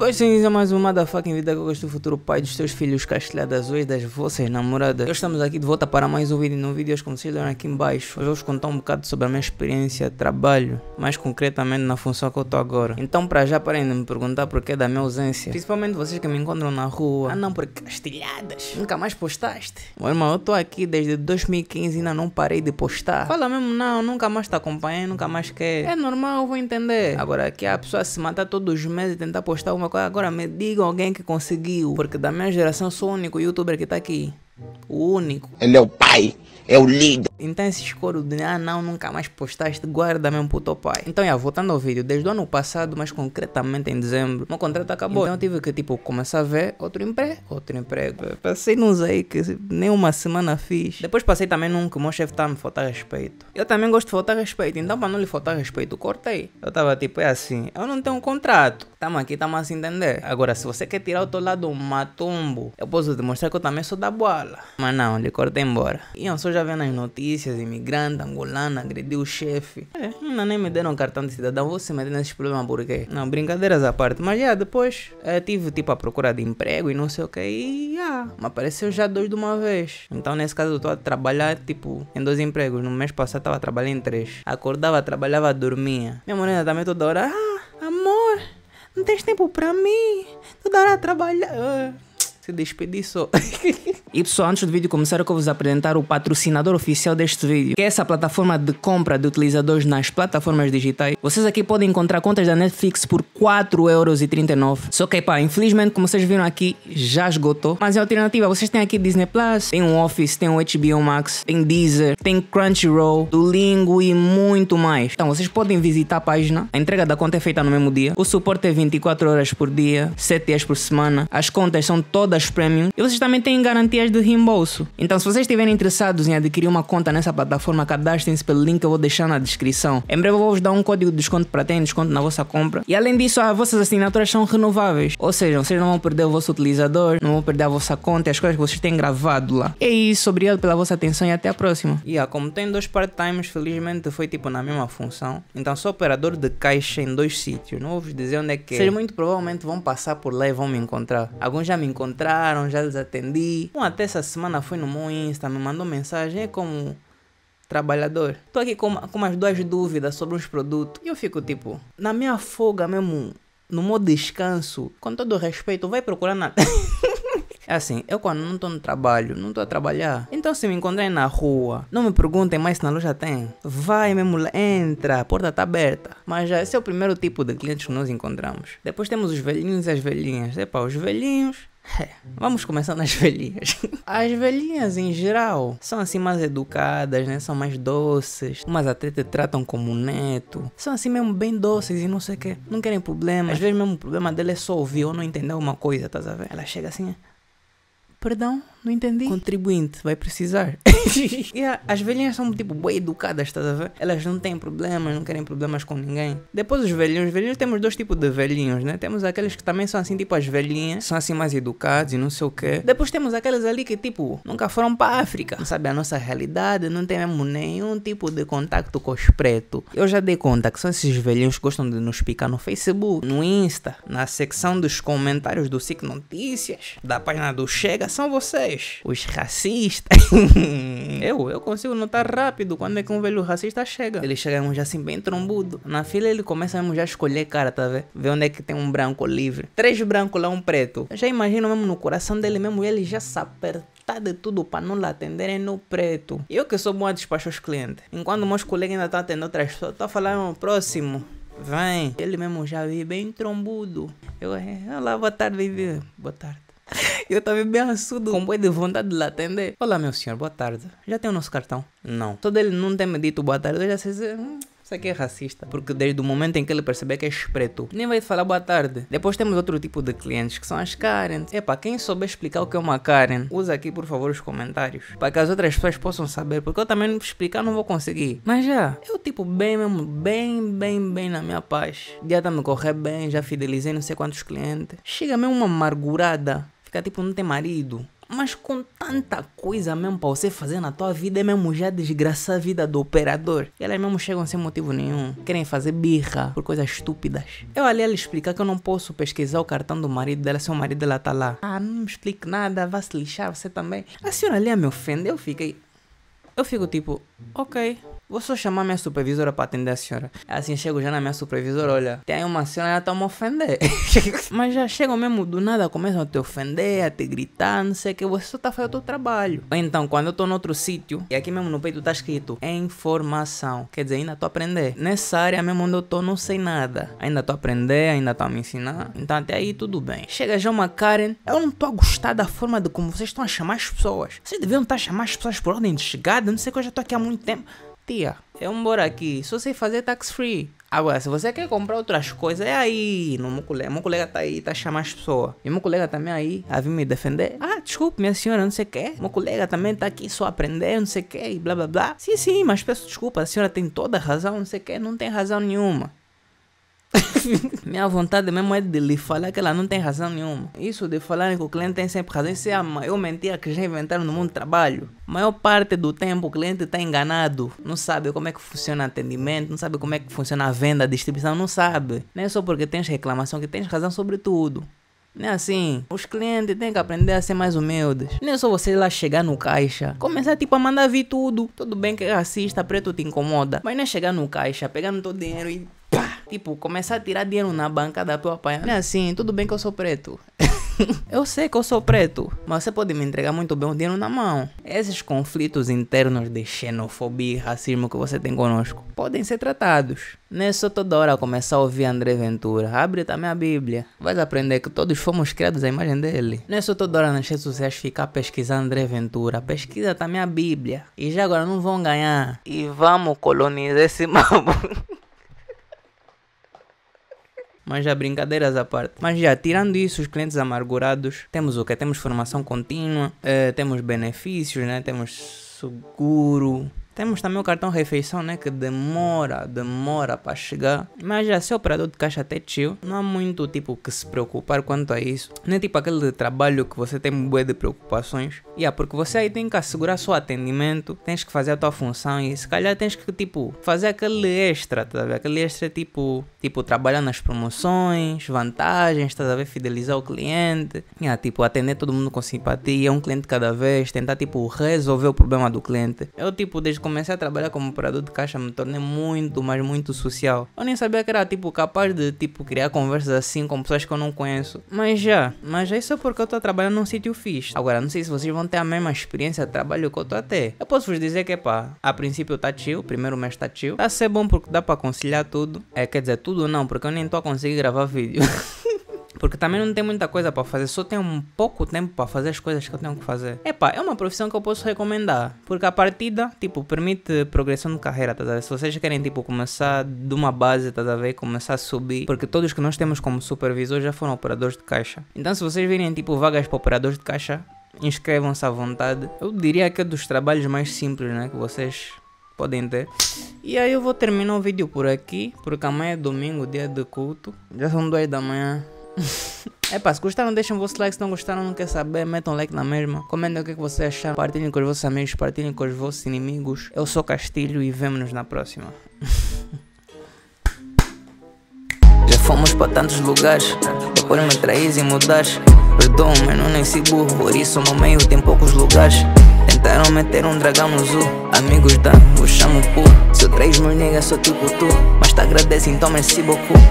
Pois sim, é mais uma da fucking vida que eu gosto do futuro pai dos teus filhos, castelhada hoje das vossas namoradas. Hoje estamos aqui de volta para mais um vídeo. No vídeo, como vocês leram aqui embaixo, hoje eu vou-vos contar um bocado sobre a minha experiência, trabalho, mais concretamente na função que eu estou agora. Então, para já, parem de me perguntar porquê da minha ausência. Principalmente vocês que me encontram na rua. Ah, não, porque castelhadas. Nunca mais postaste. Meu irmão, eu estou aqui desde 2015 e ainda não parei de postar. Fala mesmo, não, nunca mais te acompanhei, nunca mais quer. É normal, eu vou entender. Agora, aqui a pessoa se matar todos os meses e tentar postar uma Agora me diga alguém que conseguiu, porque da minha geração sou o único youtuber que está aqui o único. Ele é o pai, é o líder. Então esse escuro de ah não, nunca mais postaste, guarda mesmo pro teu pai. Então, já, voltando ao vídeo, desde o ano passado, mas concretamente em dezembro, meu contrato acabou. Então eu tive que, tipo, começar a ver outro emprego, outro emprego. passei nos aí que nem uma semana fiz. Depois passei também num que o meu chefe tá me faltar respeito. Eu também gosto de faltar respeito, então pra não lhe faltar respeito, cortei. Eu tava tipo, é assim, eu não tenho um contrato. Tamo aqui, tamo a se entender. Agora, se você quer tirar o teu lado um matumbo, eu posso demonstrar que eu também sou da boala. Mas não, ele corta embora. E eu só já vendo as notícias, imigrante, angolano, agrediu o chefe. É, ainda nem me deram cartão de cidadão, vou se meter nesse problemas por quê? Não, brincadeiras à parte. Mas já, yeah, depois eu eh, tive tipo a procura de emprego e não sei o que. E já, yeah, me apareceu já dois de uma vez. Então nesse caso eu tô a trabalhar tipo em dois empregos. No mês passado tava trabalhando em três. Acordava, trabalhava, dormia. Minha morena também toda hora, ah, amor, não tens tempo pra mim. Toda hora trabalhar se despedir só. E pessoal, antes do vídeo começar, eu vou vos apresentar o patrocinador oficial deste vídeo, que é essa plataforma de compra de utilizadores nas plataformas digitais. Vocês aqui podem encontrar contas da Netflix por 4,39€. Só que, pá, infelizmente, como vocês viram aqui, já esgotou. Mas é alternativa, vocês têm aqui Disney Plus, tem um Office, tem um HBO Max, tem Deezer, tem Crunchyroll, Duolingo e muito mais. Então, vocês podem visitar a página, a entrega da conta é feita no mesmo dia, o suporte é 24 horas por dia, 7 dias por semana, as contas são todas contas premium e vocês também têm garantias de reembolso. Então, se vocês estiverem interessados em adquirir uma conta nessa plataforma, cadastrem-se pelo link que eu vou deixar na descrição. Em breve eu vou vos dar um código de desconto para terem desconto na vossa compra. E além disso, as vossas assinaturas são renováveis, ou seja, vocês não vão perder o vosso utilizador, não vão perder a vossa conta e as coisas que vocês têm gravado lá. É isso, obrigado pela vossa atenção e até a próxima. E yeah, como tem dois part-times, felizmente foi tipo na mesma função. Então sou operador de caixa em dois sítios, não vou vos dizer onde é que é. Vocês muito provavelmente vão passar por lá e vão me encontrar. Alguns já me encontraram já lhes atendi. Um até essa semana foi no meu Insta, me mandou mensagem, é como trabalhador. Tô aqui com, com umas duas dúvidas sobre os produtos. E eu fico tipo, na minha folga mesmo, no meu descanso, com todo respeito, vai procurar na. É assim, eu quando não estou no trabalho, não estou a trabalhar. Então se me encontrarem na rua, não me perguntem mais se na loja tem. Vai mesmo, entra, a porta está aberta. Mas já esse é o primeiro tipo de clientes que nós encontramos. Depois temos os velhinhos e as velhinhas. Epa, os velhinhos é, vamos começar nas velhinhas. As velhinhas em geral são assim mais educadas, né? São mais doces, umas até te tratam como neto. São assim mesmo bem doces e não sei o que. Não querem problema. Às vezes mesmo o problema dela é só ouvir ou não entender alguma coisa, tá a Ela chega assim. Ah, perdão, não entendi. Contribuinte, vai precisar. yeah, as velhinhas são tipo bem educadas, estás a ver? Elas não têm problemas, não querem problemas com ninguém. Depois os velhinhos, os velhinhos temos dois tipos de velhinhos, né? Temos aqueles que também são assim, tipo as velhinhas, são assim mais educados e não sei o quê. Depois temos aqueles ali que, tipo, nunca foram para África, não sabe a nossa realidade, não tem mesmo nenhum tipo de contato com os pretos. Eu já dei conta que são esses velhinhos que gostam de nos picar no Facebook, no Insta, na secção dos comentários do SIC Notícias, da página do Chega, são vocês os racistas. eu, eu consigo notar rápido quando é que um velho racista chega. Ele chega já assim bem trombudo. Na fila ele começa mesmo já a escolher cara, tá vendo? Ver onde é que tem um branco livre. Três brancos lá, um preto. Eu já imagino mesmo no coração dele mesmo ele já se apertar. de tudo para não lá atenderem no preto. Eu que sou bom a despachar os clientes. Enquanto meus colegas ainda estão atendendo outras pessoas, tô falando próximo. Vem. Ele mesmo já vi bem trombudo. Eu, é, olá, boa tarde, Vivi. Boa tarde. Eu também bem assudo, com boi de vontade de lá atender. Olá, meu senhor, boa tarde. Já tem o nosso cartão? Não. Todo ele não tem me dito boa tarde, eu já sei. Se... Hum, Isso aqui é racista, porque desde o momento em que ele perceber que é preto, nem vai te falar boa tarde. Depois temos outro tipo de clientes, que são as Karen. Epá, quem souber explicar o que é uma Karen, usa aqui por favor os comentários, para que as outras pessoas possam saber, porque eu também explicar não vou conseguir. Mas já, eu tipo bem mesmo, bem, bem, bem na minha paz. Dia tá me correr bem, já fidelizei não sei quantos clientes. Chega mesmo uma amargurada Ficar tipo, não tem marido. Mas com tanta coisa mesmo pra você fazer na tua vida, é mesmo já é desgraçar a vida do operador. E elas mesmo chegam sem motivo nenhum. Querem fazer birra por coisas estúpidas. Eu ali ela explicar que eu não posso pesquisar o cartão do marido dela se o marido dela tá lá. Ah, não me explique nada, vá se lixar, você também. A senhora ali me ofende, eu fiquei. Eu fico tipo, ok, Vou só chamar minha supervisora pra atender a senhora. Assim, chego já na minha supervisora, olha, tem uma senhora, ela tá me ofender. Mas já chegam mesmo do nada, começam a te ofender, a te gritar, não sei o que, você só tá fazendo o teu trabalho. Então, quando eu tô em outro sítio, e aqui mesmo no peito tá escrito informação, quer dizer, ainda tô aprendendo. Nessa área mesmo onde eu tô, não sei nada. Ainda tô aprendendo, ainda tô tá me ensinando. Então, até aí tudo bem. Chega já uma Karen, eu não tô a gostar da forma de como vocês estão a chamar as pessoas. Vocês deviam estar tá a chamar as pessoas por ordem de chegada, não sei que eu já tô aqui há muito tempo tia, eu moro aqui, só sei fazer tax free. Agora, se você quer comprar outras coisas, é aí. No meu colega, meu colega tá aí, tá chamando as pessoas. E meu colega também aí, a tá vir me defender. Ah, desculpe, minha senhora, não sei o quê. Meu colega também tá aqui só aprender, não sei o quê, e blá blá blá. Sim, sim, mas peço desculpa, a senhora tem toda razão, não sei o quê, não tem razão nenhuma. Minha vontade mesmo é de lhe falar que ela não tem razão nenhuma. Isso de falar que o cliente tem sempre razão, isso é a maior mentira que já inventaram no mundo do trabalho. A maior parte do tempo o cliente está enganado. Não sabe como é que funciona o atendimento, não sabe como é que funciona a venda, a distribuição, não sabe. Não é só porque tens reclamação que tens razão sobre tudo. Não é assim. Os clientes têm que aprender a ser mais humildes. Não é só você lá chegar no caixa, começar tipo a mandar vir tudo. Tudo bem que é racista, preto te incomoda. Mas não é chegar no caixa, pegar no teu dinheiro e tipo, começar a tirar dinheiro na banca da tua pai. Não é assim, tudo bem que eu sou preto. eu sei que eu sou preto, mas você pode me entregar muito bem o dinheiro na mão. Esses conflitos internos de xenofobia e racismo que você tem conosco podem ser tratados. Não é só toda hora começar a ouvir André Ventura. Abre também a Bíblia. Vais aprender que todos fomos criados à imagem dele. Não é só toda hora nas redes sociais ficar pesquisando André Ventura. Pesquisa também a Bíblia. E já agora não vão ganhar. E vamos colonizar esse mapa. Mas já brincadeiras à parte. Mas já, tirando isso, os clientes amargurados, temos o que? Temos formação contínua, uh, temos benefícios, né? Temos seguro, temos também o cartão refeição, né? Que demora, demora para chegar. Mas já ser operador de caixa até tio, não há muito tipo que se preocupar quanto a isso. Não é tipo aquele trabalho que você tem bué de preocupações. E yeah, é, porque você aí tem que assegurar seu atendimento, tens que fazer a tua função e se calhar tens que tipo fazer aquele extra, tá vendo? Aquele extra tipo, tipo trabalhar nas promoções, vantagens, tá ver? Fidelizar o cliente. Yeah, tipo atender todo mundo com simpatia, um cliente cada vez, tentar tipo resolver o problema do cliente. Eu tipo desde comecei a trabalhar como operador de caixa, me tornei muito, mas muito social. Eu nem sabia que era, tipo, capaz de, tipo, criar conversas assim com pessoas que eu não conheço. Mas já, mas já isso é porque eu tô trabalhando num sítio fixe. Agora, não sei se vocês vão ter a mesma experiência de trabalho que eu tô até. Eu posso vos dizer que, pá, a princípio tá chill, primeiro mês tá chill. Tá ser bom porque dá pra conciliar tudo. É, quer dizer, tudo não, porque eu nem tô a conseguir gravar vídeo. Porque também não tem muita coisa para fazer, só tenho um pouco tempo para fazer as coisas que eu tenho que fazer. Epá, é uma profissão que eu posso recomendar, porque a partida, tipo, permite progressão de carreira, tá Se vocês querem, tipo, começar de uma base, tá a ver? Começar a subir, porque todos que nós temos como supervisor já foram operadores de caixa. Então, se vocês virem, tipo, vagas para operadores de caixa, inscrevam-se à vontade. Eu diria que é dos trabalhos mais simples, né? Que vocês podem ter. E aí eu vou terminar o vídeo por aqui, porque amanhã é domingo, dia de culto. Já são 2 da manhã. É pá, se gostaram, deixem o vosso like. Se não gostaram, não quer saber, metam like na mesma. Comentem o que, é que vocês acharam. Partilhem com os vossos amigos, partilhem com os vossos inimigos. Eu sou Castilho e vemo-nos na próxima. Já fomos para tantos lugares. Depois me traís e mudares. Perdão, mas não nem si burro. Por isso, meu meio tem poucos lugares. Tentaram meter um dragão no zoo Amigos da, vos chamo pu eu três meus niggas, sou tipo tu Mas te agradeço, então merci beaucoup